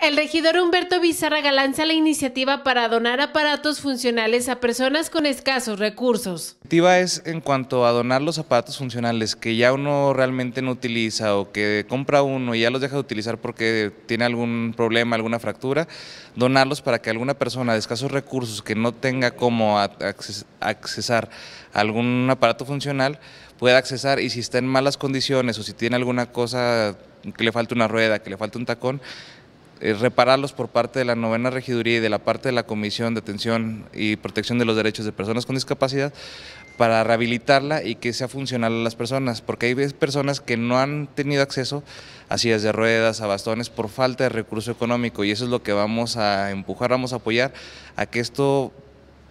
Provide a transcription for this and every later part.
El regidor Humberto Vizarra lanza la iniciativa para donar aparatos funcionales a personas con escasos recursos. La iniciativa es en cuanto a donar los aparatos funcionales que ya uno realmente no utiliza o que compra uno y ya los deja de utilizar porque tiene algún problema, alguna fractura, donarlos para que alguna persona de escasos recursos que no tenga cómo accesar a algún aparato funcional pueda accesar y si está en malas condiciones o si tiene alguna cosa que le falte una rueda, que le falte un tacón, eh, repararlos por parte de la novena regiduría y de la parte de la Comisión de Atención y Protección de los Derechos de Personas con Discapacidad para rehabilitarla y que sea funcional a las personas, porque hay personas que no han tenido acceso a sillas de ruedas, a bastones, por falta de recurso económico y eso es lo que vamos a empujar, vamos a apoyar a que esto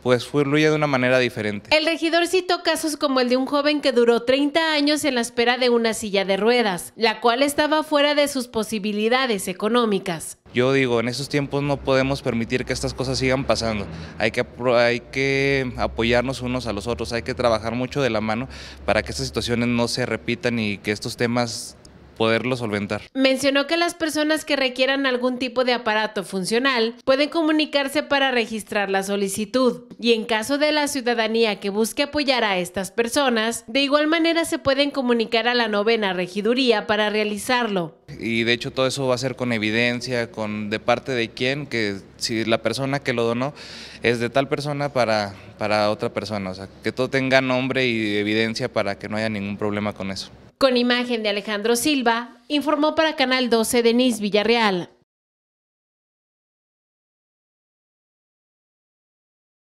pues fluye de una manera diferente. El regidor citó casos como el de un joven que duró 30 años en la espera de una silla de ruedas, la cual estaba fuera de sus posibilidades económicas. Yo digo, en estos tiempos no podemos permitir que estas cosas sigan pasando. Hay que, hay que apoyarnos unos a los otros, hay que trabajar mucho de la mano para que estas situaciones no se repitan y que estos temas poderlo solventar. Mencionó que las personas que requieran algún tipo de aparato funcional pueden comunicarse para registrar la solicitud y en caso de la ciudadanía que busque apoyar a estas personas, de igual manera se pueden comunicar a la novena regiduría para realizarlo. Y de hecho todo eso va a ser con evidencia, con de parte de quién, que si la persona que lo donó es de tal persona para, para otra persona, o sea, que todo tenga nombre y evidencia para que no haya ningún problema con eso. Con imagen de Alejandro Silva, informó para Canal 12 Denise Villarreal.